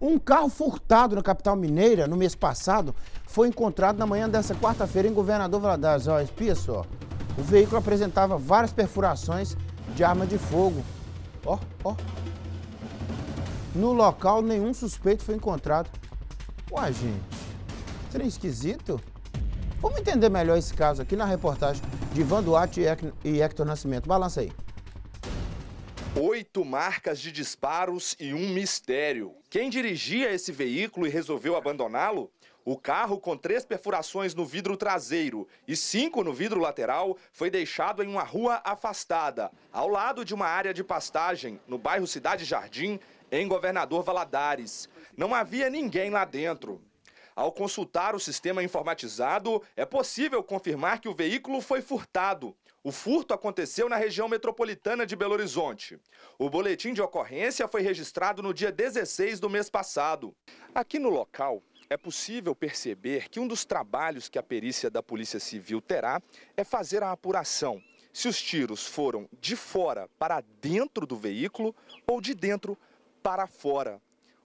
Um carro furtado na capital mineira no mês passado foi encontrado na manhã dessa quarta-feira em Governador Valadares. Olha, espia só. O veículo apresentava várias perfurações de arma de fogo. Ó, ó. No local, nenhum suspeito foi encontrado. Uai, gente, seria esquisito? Vamos entender melhor esse caso aqui na reportagem de Ivan Duarte e Hector Nascimento. Balança aí. Oito marcas de disparos e um mistério. Quem dirigia esse veículo e resolveu abandoná-lo? O carro, com três perfurações no vidro traseiro e cinco no vidro lateral, foi deixado em uma rua afastada, ao lado de uma área de pastagem, no bairro Cidade Jardim, em Governador Valadares. Não havia ninguém lá dentro. Ao consultar o sistema informatizado, é possível confirmar que o veículo foi furtado. O furto aconteceu na região metropolitana de Belo Horizonte. O boletim de ocorrência foi registrado no dia 16 do mês passado. Aqui no local, é possível perceber que um dos trabalhos que a perícia da Polícia Civil terá é fazer a apuração se os tiros foram de fora para dentro do veículo ou de dentro para fora.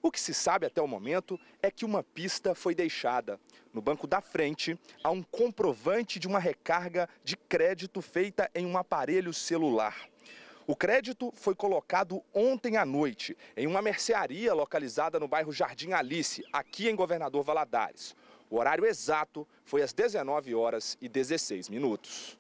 O que se sabe até o momento é que uma pista foi deixada. No banco da frente, há um comprovante de uma recarga de crédito feita em um aparelho celular. O crédito foi colocado ontem à noite em uma mercearia localizada no bairro Jardim Alice, aqui em Governador Valadares. O horário exato foi às 19 horas e 16 minutos.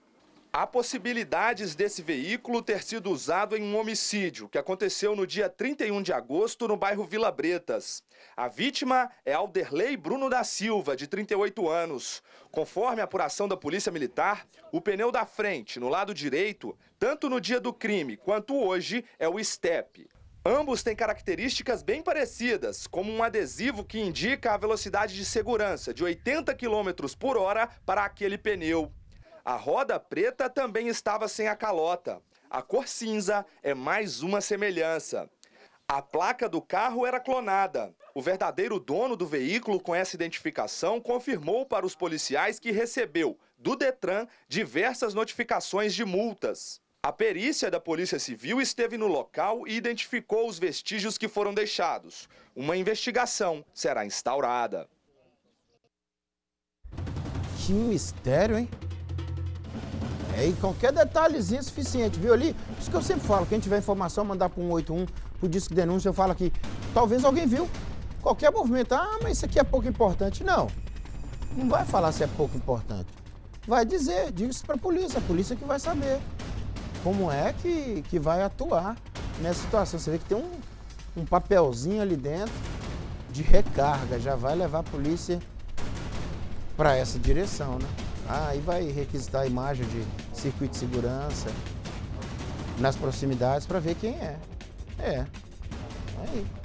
Há possibilidades desse veículo ter sido usado em um homicídio que aconteceu no dia 31 de agosto no bairro Vila Bretas. A vítima é Alderley Bruno da Silva, de 38 anos. Conforme a apuração da Polícia Militar, o pneu da frente, no lado direito, tanto no dia do crime quanto hoje, é o STEP. Ambos têm características bem parecidas, como um adesivo que indica a velocidade de segurança de 80 km por hora para aquele pneu. A roda preta também estava sem a calota. A cor cinza é mais uma semelhança. A placa do carro era clonada. O verdadeiro dono do veículo com essa identificação confirmou para os policiais que recebeu, do Detran, diversas notificações de multas. A perícia da Polícia Civil esteve no local e identificou os vestígios que foram deixados. Uma investigação será instaurada. Que mistério, hein? É, e qualquer detalhezinho é suficiente, viu ali? Por isso que eu sempre falo, quem tiver informação, mandar para 181, pro disco de denúncia, eu falo aqui. Talvez alguém viu. Qualquer movimento, ah, mas isso aqui é pouco importante. Não. Não vai falar se é pouco importante. Vai dizer, diga isso para a polícia, a polícia que vai saber como é que, que vai atuar nessa situação. Você vê que tem um, um papelzinho ali dentro de recarga, já vai levar a polícia para essa direção, né? Aí ah, vai requisitar a imagem de circuito de segurança nas proximidades para ver quem é. É. é aí.